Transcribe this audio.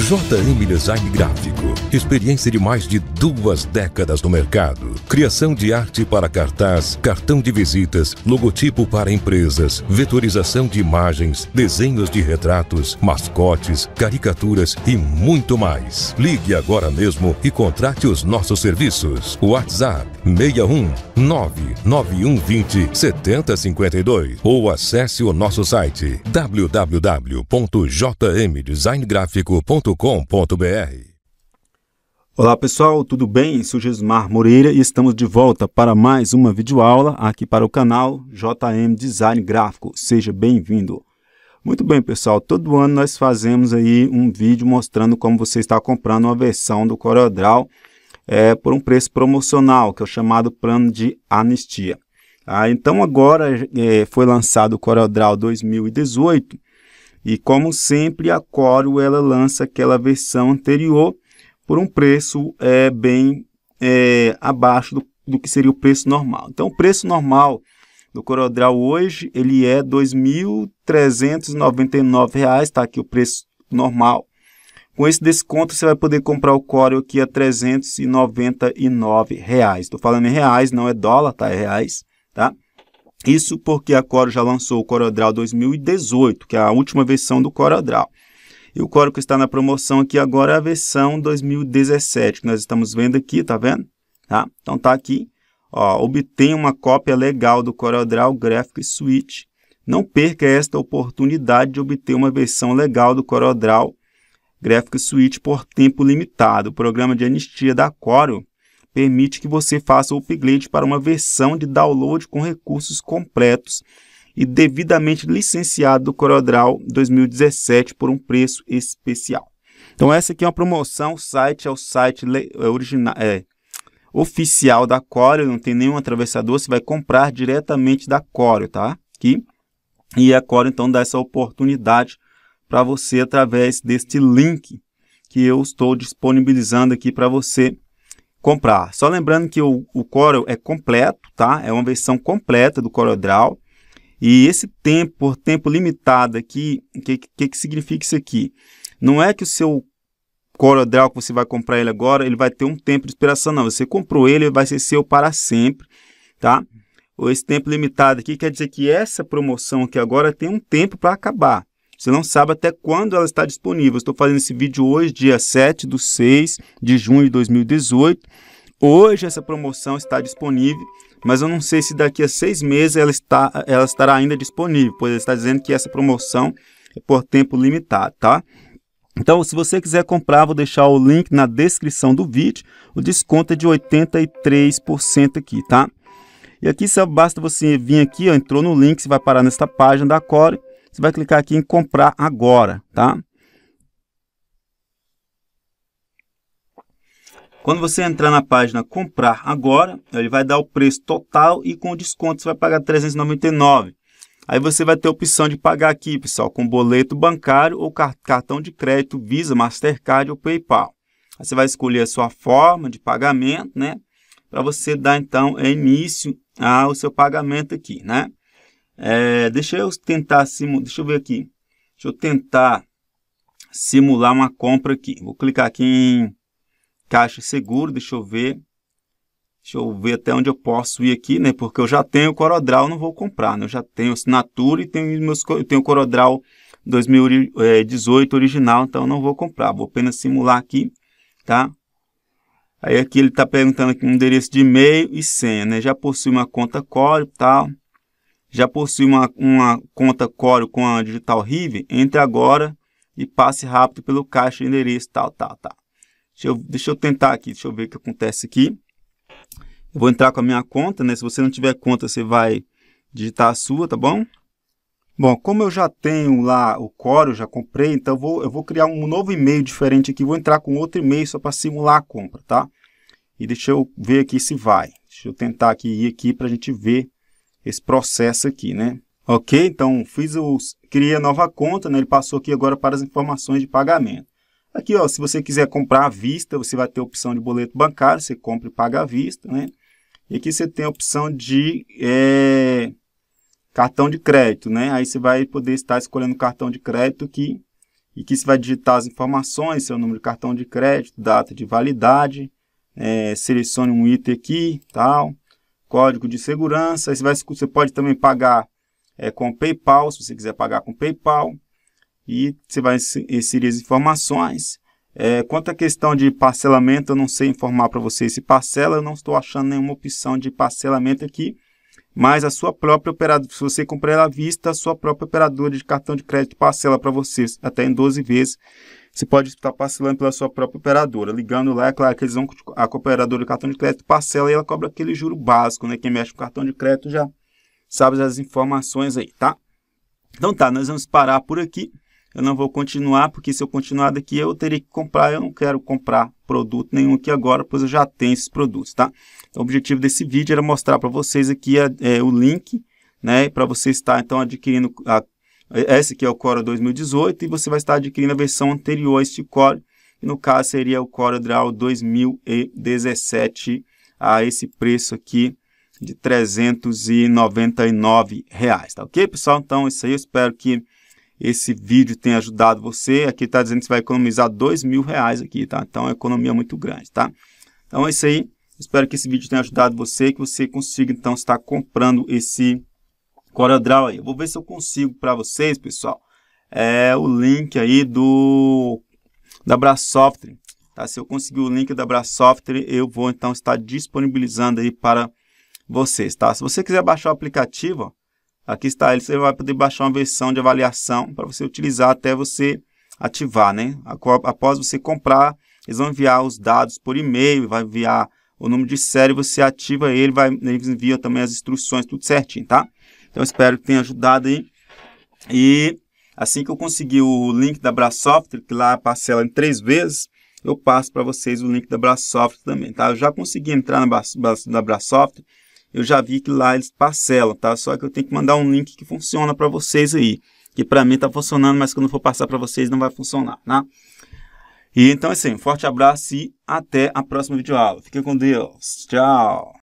JM Design Gráfico. Experiência de mais de duas décadas no mercado. Criação de arte para cartaz, cartão de visitas, logotipo para empresas, vetorização de imagens, desenhos de retratos, mascotes, caricaturas e muito mais. Ligue agora mesmo e contrate os nossos serviços. WhatsApp 61 99120 7052 ou acesse o nosso site www.jmdesigngrafico.com.br. Olá pessoal, tudo bem? Eu sou Gismar Moreira e estamos de volta para mais uma videoaula aqui para o canal JM Design Gráfico. Seja bem-vindo! Muito bem, pessoal, todo ano nós fazemos aí um vídeo mostrando como você está comprando uma versão do CorelDRAW é, por um preço promocional, que é o chamado plano de anistia. Ah, então agora é, foi lançado o CorelDRAW 2018 e como sempre a Corel ela lança aquela versão anterior por um preço é, bem é, abaixo do, do, que seria o preço normal. Então o preço normal do CorelDRAW hoje ele é R$ 2.399, está aqui o preço normal. Com esse desconto, você vai poder comprar o Corel aqui a R$ 399. Estou falando em reais, não é dólar, tá? É reais, tá? Isso porque a Corel já lançou o Draw 2018, que é a última versão do Draw. E o Corel que está na promoção aqui agora é a versão 2017, que nós estamos vendo aqui, tá vendo? Tá? Então tá aqui, ó, obtenha uma cópia legal do Draw Graphic Suite. Não perca esta oportunidade de obter uma versão legal do Draw Graphic Suite por tempo limitado. O programa de anistia da Coreo permite que você faça o upgrade para uma versão de download com recursos completos e devidamente licenciado do CorelDRAW 2017 por um preço especial. Então essa aqui é uma promoção, o site é o site é, original, é, oficial da Corel, não tem nenhum atravessador, você vai comprar diretamente da Corel, tá? Aqui. E a Corel então dá essa oportunidade para você através deste link que eu estou disponibilizando aqui para você comprar. Só lembrando que o, o Corel é completo, tá? É uma versão completa do Draw. E esse tempo, por tempo limitado aqui, o que, que, que significa isso aqui? Não é que o seu Draw que você vai comprar ele agora, ele vai ter um tempo de expiração, não. Você comprou ele, ele vai ser seu para sempre, tá? Esse tempo limitado aqui quer dizer que essa promoção aqui agora tem um tempo para acabar. Você não sabe até quando ela está disponível. Eu estou fazendo esse vídeo hoje, dia 7 de 6 de junho de 2018. Hoje essa promoção está disponível, mas eu não sei se daqui a seis meses ela, está, ela estará ainda disponível, pois ela está dizendo que essa promoção é por tempo limitado, tá? Então, se você quiser comprar, vou deixar o link na descrição do vídeo. O desconto é de 83% aqui, tá? E aqui só basta você vir aqui, ó, entrou no link, você vai parar nesta página da Core você vai clicar aqui em comprar agora, tá? Quando você entrar na página comprar agora, ele vai dar o preço total e com desconto você vai pagar 399. Aí você vai ter a opção de pagar aqui, pessoal, com boleto bancário ou cartão de crédito Visa, Mastercard ou PayPal. Aí você vai escolher a sua forma de pagamento, né? Para você dar então início ao seu pagamento aqui, né? É, deixa eu tentar simular. Deixa eu ver aqui. Deixa eu tentar simular uma compra aqui. Vou clicar aqui em caixa seguro. Deixa eu ver. Deixa eu ver até onde eu posso ir aqui, né? Porque eu já tenho o Corodral, não vou comprar, né? Eu já tenho assinatura e tenho, meus, eu tenho o Corodral 2018 é, original, então não vou comprar. Vou apenas simular aqui, tá? Aí aqui ele está perguntando aqui um endereço de e-mail e senha, né? Já possui uma conta core e tal já possui uma, uma conta Core com a Digital Rive, entre agora e passe rápido pelo caixa de endereço, tal, tal, tal. Deixa eu, deixa eu tentar aqui, deixa eu ver o que acontece aqui. Eu vou entrar com a minha conta, né? Se você não tiver conta, você vai digitar a sua, tá bom? Bom, como eu já tenho lá o Core, eu já comprei, então eu vou, eu vou criar um novo e-mail diferente aqui. Vou entrar com outro e-mail só para simular a compra, tá? E deixa eu ver aqui se vai. Deixa eu tentar aqui ir aqui para a gente ver esse processo aqui, né? Ok, então fiz os, criei a nova conta, né? ele passou aqui agora para as informações de pagamento. Aqui, ó, se você quiser comprar à vista, você vai ter a opção de boleto bancário, você compra e paga à vista, né? E aqui você tem a opção de é, cartão de crédito, né? Aí você vai poder estar escolhendo o cartão de crédito que e que você vai digitar as informações, seu número de cartão de crédito, data de validade, é, selecione um item aqui, tal, código de segurança. Você, vai, você pode também pagar é, com PayPal, se você quiser pagar com PayPal. E você vai inserir as informações. É, quanto à questão de parcelamento, eu não sei informar para vocês se parcela, eu não estou achando nenhuma opção de parcelamento aqui, mas a sua própria operadora, se você comprar ela à vista, a sua própria operadora de cartão de crédito parcela para vocês até em 12 vezes você pode estar parcelando pela sua própria operadora. Ligando lá, é claro que eles vão a operadora do cartão de crédito parcela e ela cobra aquele juro básico, né? Quem mexe com cartão de crédito já sabe as informações aí, tá? Então tá, nós vamos parar por aqui. Eu não vou continuar, porque se eu continuar daqui eu teria que comprar. Eu não quero comprar produto nenhum aqui agora, pois eu já tenho esses produtos, tá? Então, o objetivo desse vídeo era mostrar para vocês aqui é, é, o link, né? Para você estar então adquirindo a esse aqui é o Core 2018 e você vai estar adquirindo a versão anterior a este Core, que no caso seria o Core DRAW 2017 a esse preço aqui de 399 reais, tá ok pessoal? Então isso aí, eu espero que esse vídeo tenha ajudado você. Aqui está dizendo que você vai economizar dois mil reais aqui, tá? Então é uma economia muito grande, tá? Então é isso aí. Espero que esse vídeo tenha ajudado você, que você consiga então estar comprando esse CorelDRAW aí. Eu vou ver se eu consigo para vocês, pessoal, é o link aí do da Software, Tá? Se eu conseguir o link da Software, eu vou então estar disponibilizando aí para vocês, tá? Se você quiser baixar o aplicativo, ó, aqui está ele, você vai poder baixar uma versão de avaliação para você utilizar até você ativar, né? Após você comprar, eles vão enviar os dados por e-mail, vai enviar o número de série, você ativa ele, vai, eles enviam também as instruções, tudo certinho, tá? Então espero que tenha ajudado aí. E assim que eu conseguir o link da BraSoft que lá parcela em três vezes, eu passo para vocês o link da BraSoft também, tá? Eu já consegui entrar na, Bra na BraSoft eu já vi que lá eles parcelam, tá? Só que eu tenho que mandar um link que funciona para vocês aí, que para mim está funcionando, mas quando for passar para vocês não vai funcionar, né? E então assim, um forte abraço e até a próxima videoaula. Fiquem com Deus. Tchau.